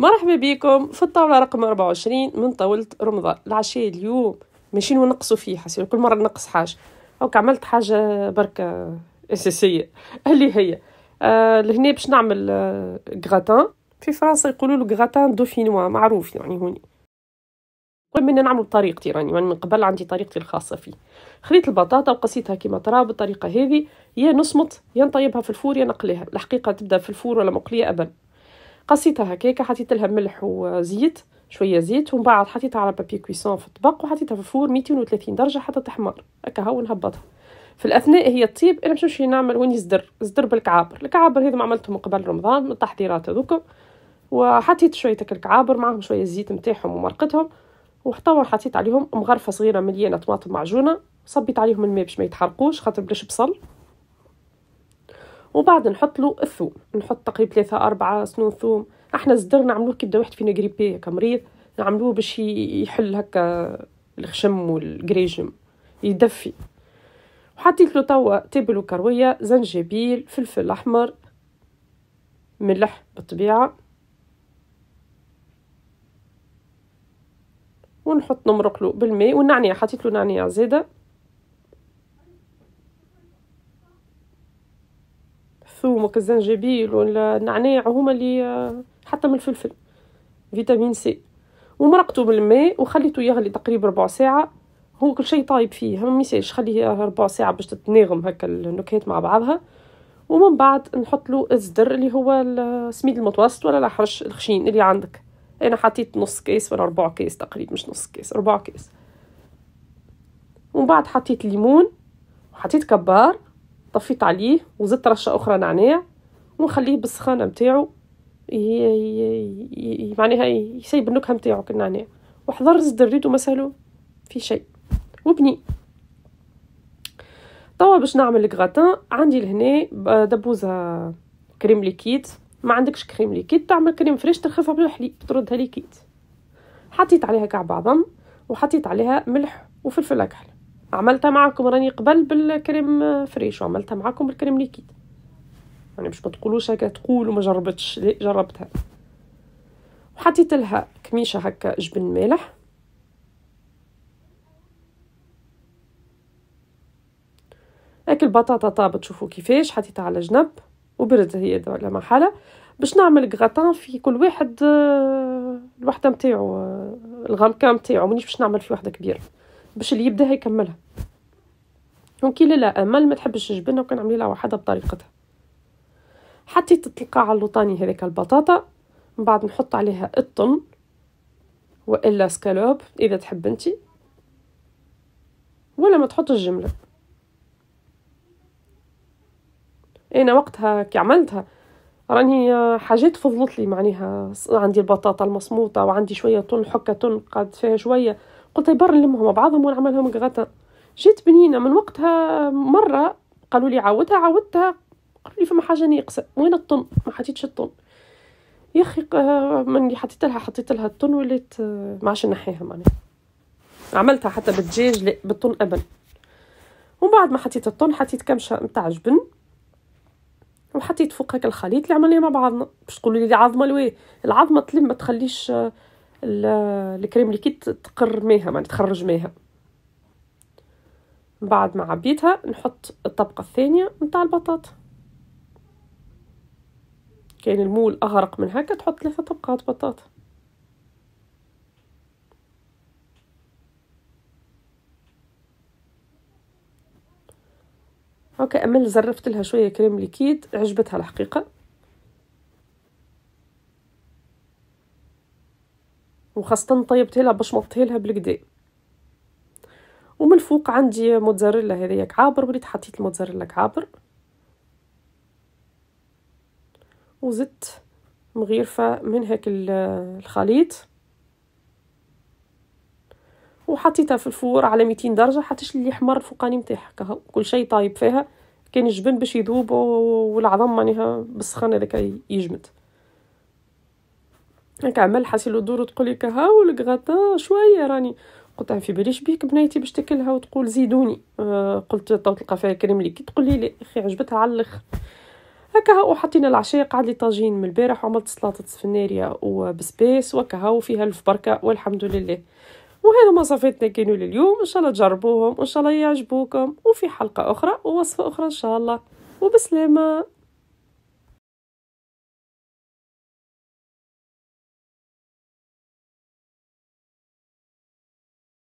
مرحبا بكم في الطاولة رقم 24 من طاولة رمضان العشاء اليوم ماشي ونقصوا فيه حسيت كل مرة نقص حاجة أو عملت حاجة بركة أساسية اللي هي آه لهنا باش نعمل آه غراتان في فرنسا يقولوا له غراتان دوفينوا معروف يعني هوني كل من نعمل بطريقتي راني يعني من قبل عندي طريقتي الخاصه فيه خليت البطاطا وقصيتها كيما ترى بالطريقه هذه يا نصمت يا نطيبها في الفور يا نقليها الحقيقه تبدا في الفور ولا مقليه قبل قصيتها هكاك حطيت لها ملح وزيت شويه زيت ومن بعد حطيتها على بابي كويسون في الطبق وحطيتها في الفور 230 درجه حتى تحمر هكا هو نهبطها في الاثناء هي تطيب انا باش نمشي نعمل وين يزدر زدر بالكعابر الكعابر هذو ما عملتهم قبل رمضان من التحضيرات هذوك وحطيت شويه الكعابر معهم شويه الزيت نتاعهم ومرقتهم وحطوا حطيت عليهم مغرفه صغيره مليانه طماطم معجونه صبيت عليهم الماء باش ما يتحرقوش خاطر بلاش بصل وبعد نحط له الثوم نحط تقريبا ثلاثة أربعة سنون ثوم احنا الزدر نعملوه كي واحد فينا غريبي هكا مريض نعملوه باش يحل هكا الخشم والقريجم يدفي وحطيت له توا تابل وكروية زنجبيل فلفل أحمر ملح بالطبيعة ونحط نمرق له بالماء والنعنية حطيت له نعنية زاده الثوم ولا والنعناع هما اللي آه، حتى من الفلفل فيتامين سي ومرقته بالماء وخليته يغلي تقريبا ربع ساعة هو كل شيء طايب فيه ما يسالش خليه ربع ساعة باش تتناغم هكا النكهات مع بعضها ومن بعد نحط له الزدر اللي هو السميد آه، المتوسط ولا الحرش الخشين اللي عندك انا حطيت نص كيس ولا ربع كيس تقريبا مش نص كيس ربع كيس ومن بعد حطيت ليمون وحطيت كبار طفيت عليه وزدت رشة أخرى نعناع ونخليه بالسخانة نتاعو معناها يسيب النكهة نتاعو كالنعناع وحضر زد الريد وما في شيء وبني توا باش نعمل الغراتان عندي لهنا دبوزة كريم ليكيد ما عندكش كريم ليكيد تعمل كريم فريش ترخفها بالحليب تردها ليكيد حطيت عليها كعب عظم وحطيت عليها ملح وفلفل اكحل عملتها معكم راني قبل بالكريم فريش وعملتها معكم بالكريم ليكيد يعني باش ما تقولوش هكا تقول وما جربتش جربتها وحطيت لها كميشه هكا جبن مالح هاك البطاطا طابت شوفوا كيفاش حطيتها على جنب وبردت هي على محالة باش نعمل غراتان في كل واحد آه، الوحده نتاعو الغامكان آه، نتاعو مانيش باش نعمل في وحده كبيره باش اللي يبدا يكملها دونك لا لا امل ما تحبش الجبنه عملي لها وحدها بطريقتها حتى تتلقى على اللوطاني هذيك البطاطا من بعد نحط عليها الطن والا سكالوب اذا تحب انتي ولا ما تحط الجمله انا وقتها كي عملتها راني حاجات فضلت لي معناها عندي البطاطا المصموطه وعندي شويه طن حكه طن قعدت فيها شويه قلت برا نلمهم بعضهم ونعملهم غطا جيت بنينة من وقتها مرة قالوا لي عاودها عاودتها قالوا لي فما حاجة ناقصة وين الطن ما حطيتش الطن يا اخي من حطيت لها حطيت لها الطن وليت آه، ما عادش نحيها معناها عملتها حتى بالدجاج لا بالطن ابدا ومن بعد ما حطيت الطن حطيت كمشة نتاع جبن وحطيت فوق هكا الخليط اللي عملناه مع بعضنا باش تقولوا لي العظمه لويه العظمه تلم ما تخليش آه، الكريم ليكيد تقر ميها ما تخرج ميها بعد ما عبيتها نحط الطبقة الثانية نتاع البطاطا كان المول أغرق من هكا تحط ثلاثة طبقات بطاطا هكا أمل زرفت لها شوية كريم ليكيد عجبتها الحقيقة وخاصة طيبتي لها مطهي لها بالكدا ومن الفوق عندي موتزاريلا هذايا كعابر وليت حطيت الموتزاريلا كعابر وزدت مغيرفة من هاك الخليط وحطيتها في الفور على 200 درجة حتىش اللي حمر الفوقاني نتاعها كل شيء طايب فيها كان الجبن باش يذوب والعظم معناها بالسخان هذاك يجمد عمل حاسي له دور وتقولي كهاو الكغاطا شويه راني قلت اه، في باليش بيك بنيتي باش تاكلها وتقول زيدوني آه قلت تو تلقى فيها كريم لي كي تقول لي لا اخي عجبتها على الاخر هكا وحطينا العشاء قعد لي طاجين من البارح وعملت سلطه سفناريا وبسباس وكهو فيها الف بركه والحمد لله وهذا صفيتنا كانوا لليوم ان شاء الله تجربوهم وان شاء الله يعجبوكم وفي حلقه اخرى ووصفه اخرى ان شاء الله وبسلامه